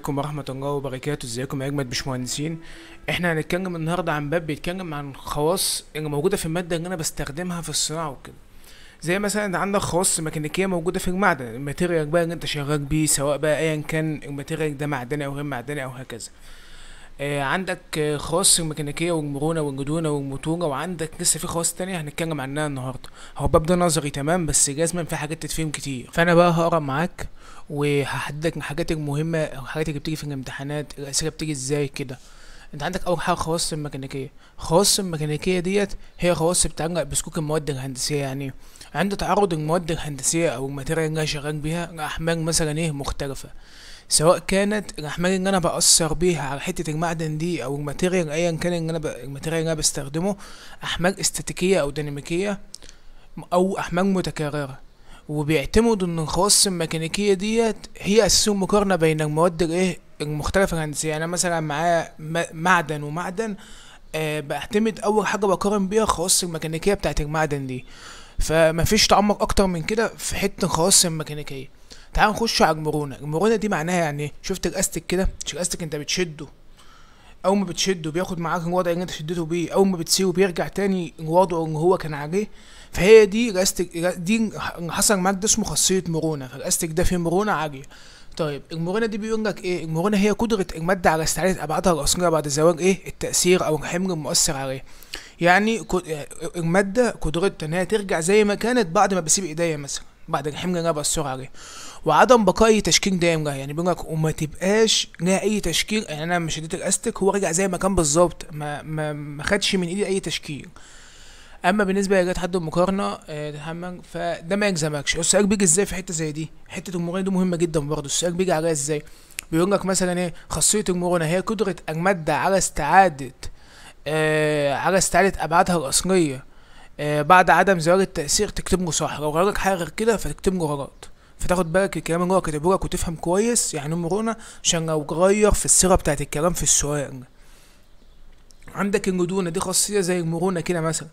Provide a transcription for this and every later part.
عليكم ورحمة الله وبركاته ازيكم يا أجمد بشمهندسين احنا هنتكلم النهاردة عن باب بيتكلم عن خواص اللي موجودة في المادة اللي أنا بستخدمها في الصناعة وكده زي مثلا انت عندك خواص ميكانيكية موجودة في المعدن الماتيريال بقى اللي انت شغال بيه سواء بقى أيا كان الماتيريال ده معدني أو غير معدني أو هكذا آه، عندك خواص الميكانيكيه والمرونه والجدونه ومتونه وعندك لسه في خواص تانية هنتكلم عنها النهارده هو الباب ده نظري تمام بس جزما في حاجات تتفهم كتير فانا بقى هقرا معاك وهحددك الحاجات المهمه الحاجات اللي بتيجي في الامتحانات الاسئله بتيجي ازاي كده انت عندك اول حاجه خواص الميكانيكيه خواص الميكانيكيه ديت هي خواص بتعلق بسكوك المواد الهندسيه يعني عند تعرض المواد الهندسيه او الماتيريال اللي شغال بيها احمال مثلا ايه مختلفه سواء كانت الاحمال اللي انا باثر بيها على حته المعدن دي او الماتيريال ايا كان اللي انا ب... الماتيريال اللي انا بستخدمه احمال استاتيكيه او ديناميكيه او احمال متكرره وبيعتمد ان الخواص الميكانيكيه ديت هي اساس المقارنه بين المواد الايه المختلفه الهندسيه يعني انا مثلا معايا معدن ومعدن أه بعتمد اول حاجه بقارن بيها الخواص الميكانيكيه بتاعت المعدن دي فمفيش تعمق اكتر من كده في حته الخواص الميكانيكيه تعالوا نخش على المرونه المرونه دي معناها يعني ايه شفت الاستك كده الاستك انت بتشده اول ما بتشده بياخد معاك الوضع اللي انت شدته بيه اول ما بتسيبه بيرجع تاني الوضع اللي هو كان عليه فهي دي الاستك دي حصل ده اسمه خاصيه مرونه فالاستك ده فيه مرونه عاليه طيب المرونه دي بيقول لك ايه المرونه هي قدره الماده على استعاده ابعادها الاصليه بعد زوال ايه التاثير او الحمل المؤثر عليه يعني الماده قدرتها ان هي ترجع زي ما كانت بعد ما بسيب ايديا مثلا بعد الحمل اللي انا بأثر عليه وعدم بقاء اي تشكيل دائم جاي يعني بيقول لك وما تبقاش ليها اي تشكيل يعني انا مش اديت الاستك هو رجع زي ما كان بالظبط ما ما, ما خدش من ايدي اي تشكيل اما بالنسبه لجات حد المقارنه آه، تتحمل فده ما يجزمكش السؤال بيجي ازاي في حته زي دي حته المقارنه دي مهمه جدا برضه السؤال بيجي عليها ازاي بيقول لك مثلا ايه خاصيه المقارنه هي قدره الماده على استعاده آه على استعاده ابعادها الاصليه آه بعد عدم زوال التاثير تكتب له صح لو غيرك حاجه غير كده فتكتب له غلط فتاخد بالك الكلام اللي هو كاتبه لك وتفهم كويس يعني مرونة عشان لو تغير في الصيغة بتاعت الكلام في السؤال عندك الندونة دي خاصية زي المرونة كده مثلا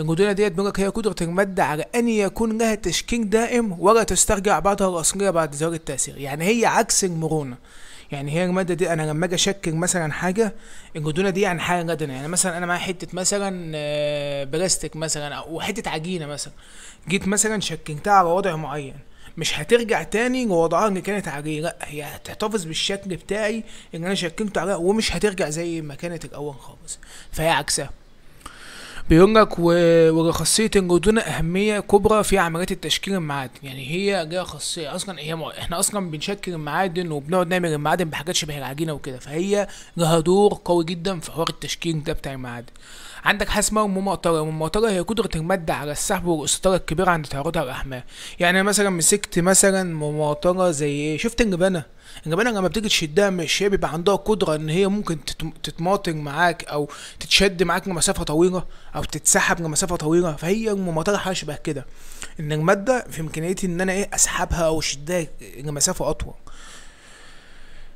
الندونة ديت بيقولك هي قدرة المادة على أن يكون لها تشكيل دائم ولا تسترجع بعضها الأصلية بعد زوال التأثير يعني هي عكس المرونة يعني هي المادة دي أنا لما أجي أشكل مثلا حاجة الجدونة دي يعني حاجة جدنة يعني مثلا أنا معايا حتة مثلا آه، بلاستيك مثلا أو حتة عجينة مثلا جيت مثلا شكلتها على وضع معين مش هترجع تاني لوضعها اللي كانت عليه لا هي هتحتفظ بالشكل بتاعي اللي انا شكلته عليها ومش هترجع زي ما كانت الاول خالص فهي عكسها بيونجك وخاصية دون أهمية كبرى في عملية التشكيل المعادن يعني هي ليها خاصية أصلا هي مو... إحنا أصلا بنشكل المعادن وبنقعد نعمل المعادن بحاجات شبه العجينة وكده فهي لها دور قوي جدا في حوار التشكيل ده بتاع المعادن عندك حاجة اسمها المماطرة والمماطرة هي قدرة المادة على السحب والاستطالة الكبيرة عند تعرضها للأحمال يعني مثلا مسكت مثلا مماطرة زي شفت اللبانة الجبانه لما بتيجي تشدها من هي بيبقى عندها قدره ان هي ممكن تتماطن معاك او تتشد معاك لمسافه طويله او تتسحب لمسافه طويله فهي المماطله حاجه شبه كده ان الماده في امكانيتي ان انا ايه اسحبها او اشدها لمسافه اطول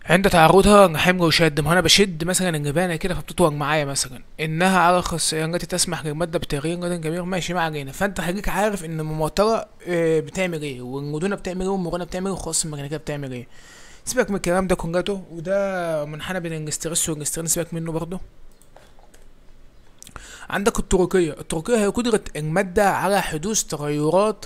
عند تعرضها لحمل وشد ما انا بشد مثلا الجبانه كده فبتطول معايا مثلا انها على خاصيه التي تسمح للماده بتغيير جدا كبير ماشي ما علينا فانت خليك عارف ان المماطله آه، بتعمل ايه والمدونه بتعمل ايه والمرونه بتعمل ايه وخاصه الميكانيكيه بتعمل ايه سيبك من الكلام ده كونجاتو وده منحنى بين انجستريس وانجسترين سيبك منه برضه عندك التركية التركية هي قدرة المادة على حدوث تغيرات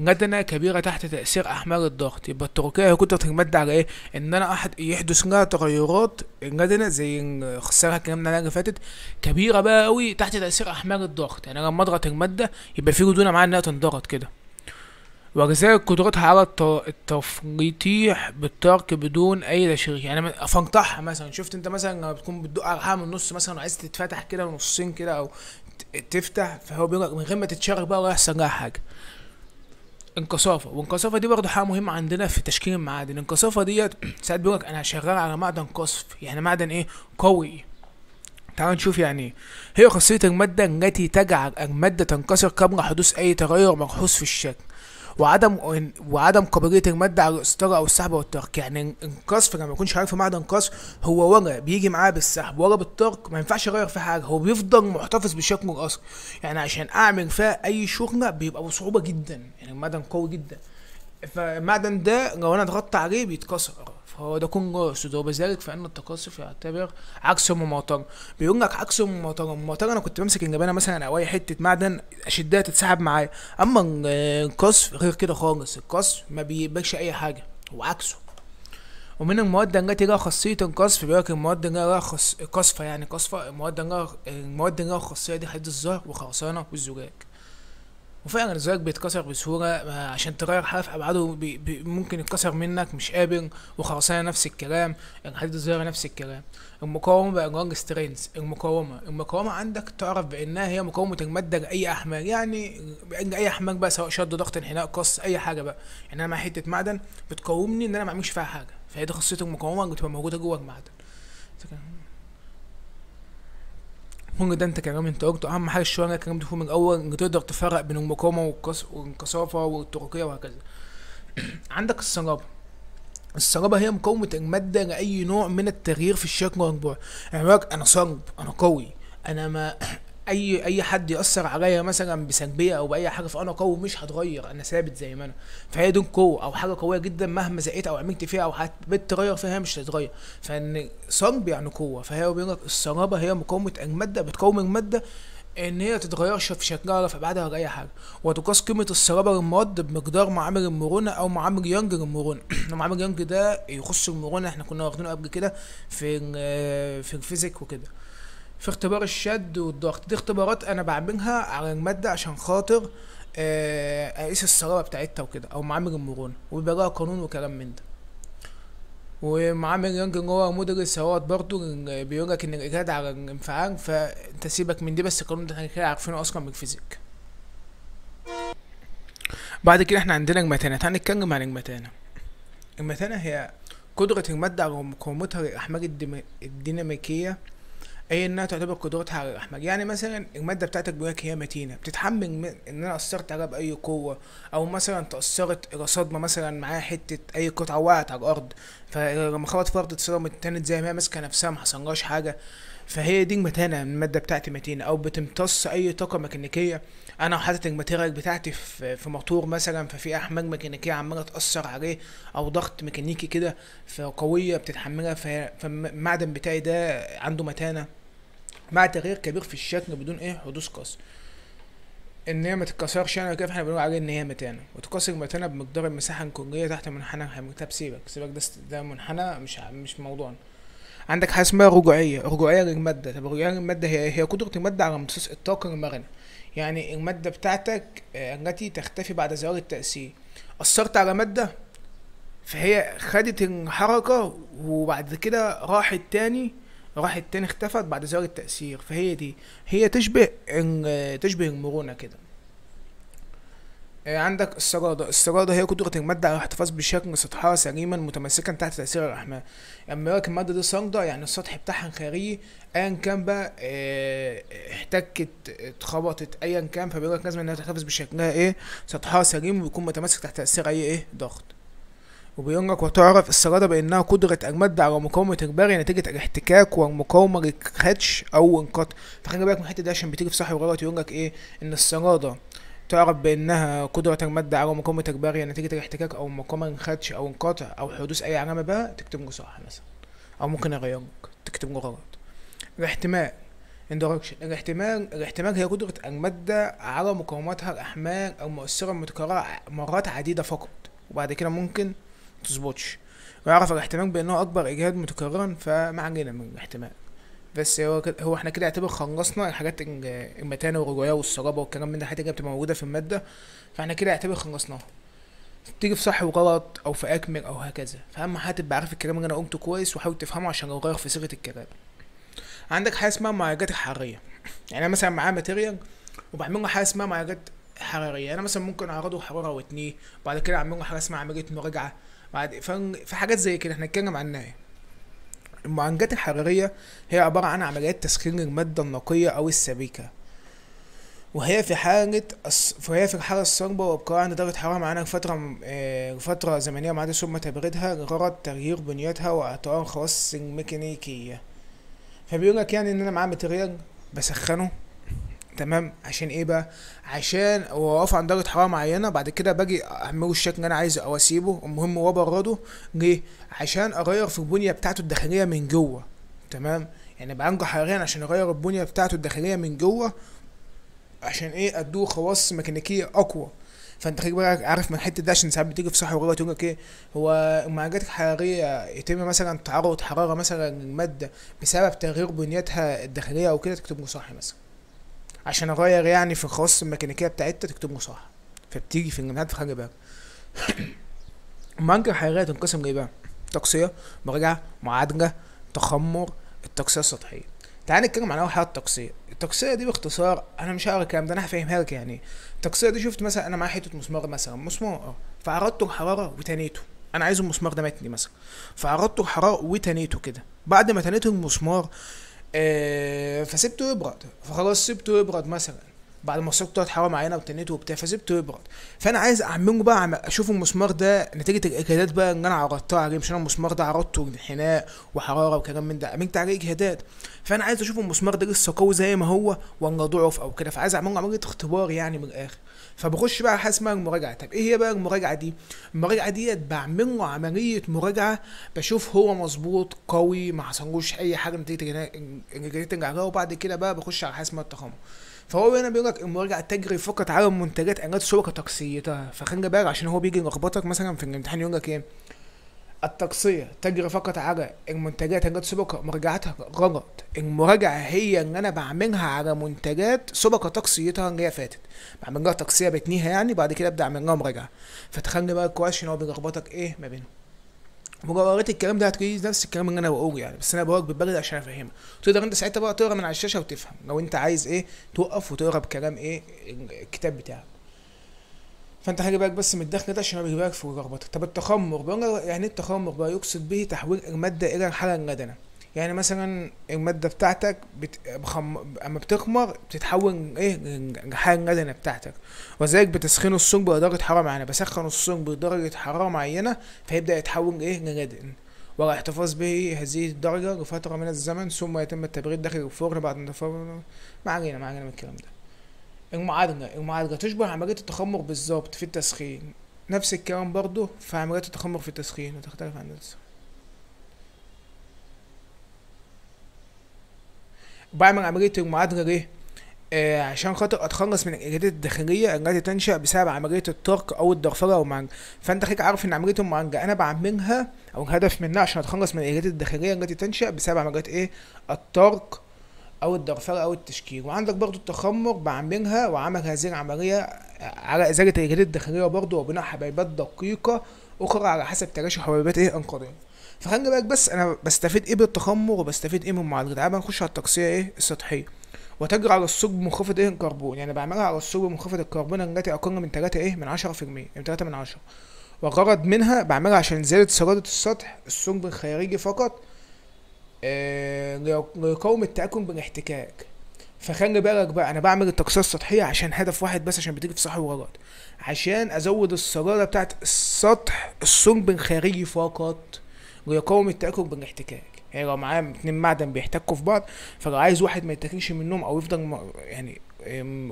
ندنة كبيرة تحت تأثير أحمال الضغط يبقى التركية هي قدرة المادة على إيه؟ إن أنا أحد يحدث لها تغيرات ندنة زي خسرها الكلام ده اللي فاتت كبيرة بقى أوي تحت تأثير أحمال الضغط يعني لما أضغط المادة يبقى في جدونة معاها إنها تنضغط كده وجزاء قدرتها على التفريطيح بالترك بدون اي تشريح يعني افنطحها مثلا شفت انت مثلا لما بتكون بتدق على من النص مثلا وعايز تتفتح كده نصين كده او تفتح فهو بيقول لك من غير ما تتشرح بقى ولا يحصل لها حاجه انكسافه وانكسافه دي برضه حاجه مهمه عندنا في تشكيل المعادن الانكسافه ديت ساعات بيقول لك انا شغال على معدن قصف يعني معدن ايه قوي تعالوا نشوف يعني ايه هي خاصيه الماده التي تجعل الماده تنكسر قبل حدوث اي تغير ملحوظ في الشكل وعدم وعدم قابليه الماده على الاسطاره او السحب او الترك يعني القصف لما يكونش عارف معدن القصف هو ورا بيجي معاه بالسحب ورا بالترك ما ينفعش يغير فيه حاجه هو بيفضل محتفظ بشكله الاصلي يعني عشان اعمل فيها اي شغله بيبقى بصعوبه جدا يعني المدن قوي جدا فالمعدن ده لو انا ضغطت عليه بيتكسر فهو ده كون وده وبذلك فان التقاصف يعتبر عكس المماطره بيقول لك عكس المماطره المماطره انا كنت بمسك الجبانه مثلا او اي حته معدن اشدها تتسحب معايا اما القصف غير كده خالص القصف ما بيقبلش اي حاجه هو عكسه ومن المواد التي لها خاصية القصف بيقولك المواد اللي لها خاص... قصفة يعني قصفة المواد اللي لها المواد اللي لها خاصية دي حديد الزهر وخرسانة والزجاج وفعلا الزجاج بيتكسر بسهوله عشان تغير حاجه في ابعاده ممكن يتكسر منك مش قابل وخرسانه نفس الكلام الحديد الزجاج نفس الكلام المقاومه بقى جونج سترينز المقاومه المقاومه عندك تعرف بانها هي مقاومه الماده لاي احمال يعني اي احمال بقى سواء شد ضغط انحناء قص اي حاجه بقى يعني انا مع حته معدن بتقاومني ان انا ما اعملش فيها حاجه فهي دي خاصيه المقاومه اللي بتبقى موجوده جوه المعدن المهم ده انت كلام انت قلته اهم حاجه الشويه اللي ده من الاول انك تقدر تفرق بين المقاومه والكثافه والترقيه وهكذا عندك الصلابه الصلابه هي مقاومه الماده لاي نوع من التغيير في الشكل والانبوع يعني انا صلب انا قوي انا ما اي اي حد ياثر عليا مثلا بسلبيه او باي حاجه فانا قوي مش هتغير انا ثابت زي ما انا فهي دون قوه او حاجه قويه جدا مهما زقيت او عملت فيها او حبيت تغير فيها مش هتتغير فان صلب يعني قوه فهي بيقول لك الصلابه هي مقاومه الماده بتقاوم الماده ان هي تتغيرش في شكلها ولا في ابعادها ولا اي حاجه وتقاس قيمه الصلابه للمواد بمقدار معامل المرونه او معامل يانج للمرونه معامل يانج ده يخص المرونه احنا كنا واخدينه قبل كده في في الفيزيك وكده في اختبار الشد والضغط دي اختبارات انا بعملها على الماده عشان خاطر آه، اقيس السرابه بتاعتها وكده او معامل المرونه وبيبقى لها قانون وكلام من ده ومعامل يونج اللي هو مدرس اهوت برضه بيقول لك ان الاجهاد على الانفعال فانت سيبك من دي بس القانون ده احنا كده عارفينه اصلا من الفيزيك بعد كده احنا عندنا المتانه تعال نتكلم عن المتانه المتانه هي قدره الماده على مقاومتها للاحمال الديناميكيه اي انها تعتبر قدراتها على الرحمن يعني مثلا الماده بتاعتك بيقولك هي متينه بتتحمل من ان انا اثرت عليها باي قوه او مثلا تاثرت صدمه مثلا معاها حته اي قطعه وقعت على الارض فلما خبط الارض اتصدمت اتنت زي ما هي ماسكه نفسها ما حصلهاش حاجه فهي دي المتانه الماده بتاعتي متينه او بتمتص اي طاقه ميكانيكيه انا حاطط الماتيريال بتاعتي في في موتور مثلا ففي احمال ميكانيكيه عماله تاثر عليه او ضغط ميكانيكي كده فقويه بتتحملها فالمعدن بتاعي ده عنده متانه مع تغيير كبير في الشكل بدون ايه حدوث كسر ان هي ما تتكسرش يعني كده احنا بنقول عليه ان هي متانه وتكسر متانه بمقدار المساحه الكونجيه تحت منحنى يعني مكتب سيبك سيبك ده ده منحنى مش مش موضوعنا عندك حاجه اسمها رجوعيه رجوعيه للماده طب رجوعيه للماده هي هي قدره الماده على امتصاص الطاقه المرنه يعني الماده بتاعتك آه، التي تختفي بعد زوال التاثير اثرت على ماده فهي خدت الحركه وبعد كده راحت تاني راح التاني اختفت بعد زوال التأثير فهي دي هي تشبه ان تشبه المرونة كده آه، عندك السرادة السرادة هي قدرة المادة على الاحتفاظ بشكل سطحها سليما متمسكا تحت تأثير الرحمة أما يعني المادة دي ساردة يعني السطح بتاعها خارجي أيا كان بقى آه، احتكت اتخبطت أيا كان فبيقولك لازم إنها تحتفظ بشكلها إيه سطحها سليم ويكون متماسك تحت تأثير أي إيه ضغط وبيونجك وتعرف السرادة بأنها قدرة المادة على مقاومة إجباري نتيجة الاحتكاك والمقاومة للخدش أو انقطع فخلي بالك من الحتة دي عشان بتيجي في صح وغلط يقولك إيه إن السرادة تعرف بأنها قدرة المادة على مقاومة إجباري نتيجة الاحتكاك أو مقاومة للخدش أو انقطع أو حدوث أي علامة بقى تكتبه صح مثلا أو ممكن أغيرك تكتبه غلط الاحتمال اندركشن الاحتمال الاحتمال هي قدرة المادة على مقاومتها الأحمال المؤثرة المتكررة مرات عديدة فقط وبعد كده ممكن تظبطش ويعرف الاحتمال بانه اكبر اجهاد متكررا فما علينا من الاحتمال بس هو هو احنا كده اعتبر خلصنا الحاجات المتانه والرجعيه والصلابه والكلام من ده الحاجات اللي بتبقى موجوده في الماده فاحنا كده اعتبر خلصناها تيجي في صح وغلط او في اكمل او هكذا فاهم حاجه تبقى عارف الكلام اللي انا قلته كويس وحاول تفهمه عشان لو غير في صيغه الكلام عندك حاجه اسمها معالجات الحراريه يعني انا مثلا معايا ماتيريال وبعمل له حاجه اسمها معالجات حراريه انا مثلا ممكن اعرضه حراره واتنين وبعد كده اعمل له حاجه اسمها عمليه مراجعه بعد في حاجات زي كده احنا نتكلم عنها إيه؟ المعالجات الحرارية هي عبارة عن عمليات تسخين المادة النقية أو السبيكة وهي في حالة فهي في الحالة الصلبة وابقاء عند درجة حرارة معينة لفترة لفترة آه، زمنية معينة ثم تبريدها لغرض تغيير بنيتها وإعطائها خواص ميكانيكية فبيقول لك يعني إن أنا معاه ماتريال بسخنه تمام عشان ايه بقى عشان هو واقف عند درجه حراره معينه بعد كده باجي اعمله الشكل اللي انا عايزه او اسيبه المهم هو برده ليه عشان اغير في البنيه بتاعته الداخليه من جوه تمام يعني بقى حراريا عشان اغير البنيه بتاعته الداخليه من جوه عشان ايه ادوه خواص ميكانيكيه اقوى فانت خليك بقى عارف من الحته دي عشان ساعات بتيجي في صحه وغلط يقول لك ايه هو المعالجات الحراريه يتم مثلا تعرض حراره مثلا للماده بسبب تغيير بنيتها الداخليه او كده تكتبه صح مثلا عشان اغير يعني في الخواص الميكانيكيه بتاعتها تكتبه صح فبتيجي في الجامعات في حاجه بقى مانجا الحقيقيه تنقسم ليه بقى تقصيه مراجعه معادله تخمر التقصيه السطحيه تعال نتكلم عن اول حاجه التقصيه التقصيه دي باختصار انا مش هقرا الكلام ده انا هفهمها لك يعني التقصيه دي شفت مثلا انا معايا حته مسمار مثلا مسمار آه، فعرضته الحراره وتنيته انا عايز المسمار ده متني مثلا فعرضته الحراره وتنيته كده بعد ما تنيت المسمار آه، فسبته يبرد فخلاص سبته يبرد مثلا بعد ما وصلت ثلاث حوالي معينه وتنيته وبتاع فسبته يبرد فانا عايز اعمله بقى اشوف المسمار ده نتيجه الاجهادات بقى اللي انا عرضتها عليه مش انا المسمار ده عرضته انحناء وحراره وكلام من ده عملت عليه اجهادات فانا عايز اشوف المسمار ده لسه قوي زي ما هو ولا ضعف او كده فعايز اعمله عمليه اختبار يعني من الاخر فبخش بقى حاجه اسمها المراجعه طب ايه هي بقى المراجعه دي المراجعه ديت بعمله عمليه مراجعه بشوف هو مظبوط قوي ما حصلوش اي حاجه نتيجه الاجهادات وبعد كده بقى بخش على حاجه اسمها التخمر فهو هنا بيقول لك المراجعه تجري فقط على المنتجات التي سبق تقصيتها فخلي بالك عشان هو بيجي يلخبطك مثلا في الامتحان يقول لك ايه التقصية تجري فقط على المنتجات التي سبق مراجعتها غلط المراجعة هي ان أنا بعملها على منتجات سبق تقصيتها اللي هي فاتت بعمل لها تقصية بتنيها يعني بعد كده أبدأ أعمل لها مراجعة فتخلي بالك كويس إن هو بيلخبطك إيه ما بينهم مجرد قريت الكلام ده هتقولي نفس الكلام اللي انا بقوله يعني بس انا بقولك بالبلد عشان افهمك تقدر انت ساعتها بقى تقرا من على الشاشه وتفهم لو انت عايز ايه توقف وتقرا بكلام ايه الكتاب بتاعك فانت حاجه بالك بس من الدخل ده عشان ما بيجيبك في لخبطه طب التخمر بقى يعني إيه التخمر بقى يقصد به تحويل الماده الى الحاله الندنه يعني مثلا الماده بتاعتك بت... بخم... اما بتخمر بتتحول ايه حاجه النادنه بتاعتك وذلك بتسخن الصنج بدرجه حراره معينه بسخن الصنج بدرجه حراره معينه فيبدا يتحول ايه لنادن والاحتفاظ به هذه الدرجه لفتره من الزمن ثم يتم التبريد داخل الفرن بعد ما تفرن ما علينا ما علينا من الكلام ده المعالجه المعالجه تشبه عمليه التخمر بالظبط في التسخين نفس الكلام برضه في عمليات التخمر في التسخين وتختلف عن التسخين بعمل عمليه المعادله ليه آه عشان خاطر اتخلص من الاجهادات الداخليه التي تنشا بسبب عمليه الطرق او الدرفره او المعنجه فانت خليك عارف ان عمليه المعنجه انا بعملها او الهدف منها عشان اتخلص من الاجهادات الداخليه التي تنشا بسبب عمليه ايه الطرق او الدرفره او التشكيل وعندك برضو التخمر بعملها وعمل هذه العمليه على ازاله الجلد الداخليه برضه وبناء حبايبات دقيقه اخرى على حسب تراشي حبايبات ايه انقاذيه فخلي بالك بس انا بستفيد ايه بالتخمر وبستفيد ايه من المعالجه تعالى نخش على التقصيه ايه السطحيه وتجري على الثقب منخفض ايه الكربون يعني بعملها على الثقب منخفض الكربون التي اقل من 3 ايه من 10% يعني من 3 من 10 وغرض منها بعملها عشان زيادة سرادة السطح الثقب الخارجي فقط آه التاكد التأكل بالاحتكاك فخلي بالك بقى انا بعمل التقصية السطحيه عشان هدف واحد بس عشان بتيجي في صح وغلط عشان ازود الصلابه بتاعت السطح الصلب الخارجي فقط ليقاوم التاكل بالاحتكاك يعني لو معاه اتنين معدن بيحتكوا في بعض فلو عايز واحد ما يتاكلش منهم او يفضل يعني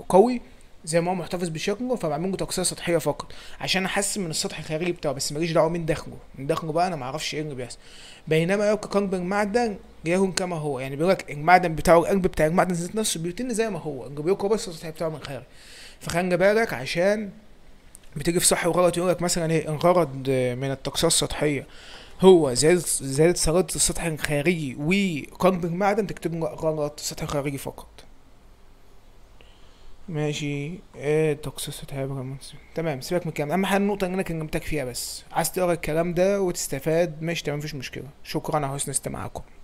قوي زي ما هو محتفظ بشكله فبعمل له تكسير سطحيه فقط عشان احسن من السطح الخارجي بتاعه بس ماليش دعوه مين داخله من داخله بقى انا ما اعرفش ايه اللي بيحصل بينما يبقى قلب المعدن جايهم كما هو يعني بيقول لك المعدن بتاعه القلب بتاع المعدن ذات نفسه بيتن زي ما هو اللي بس السطح بتاعه من الخارج فخلي بالك عشان بتيجي في صح وغلط يقول لك مثلا ايه الغرض من التكسير السطحيه هو زيادة زيادة سرعة السطح الخارجي وقلب المعدن تكتب غلط السطح الخارجي فقط ماشي ايه توكسيسيتي هايبرمنس تمام سيبك من الكلام اهم حاجه النقطه اللي انا كلمتك فيها بس عايز تقرا الكلام ده وتستفاد ماشي تمام مفيش مشكله شكرا على حسن استماعكم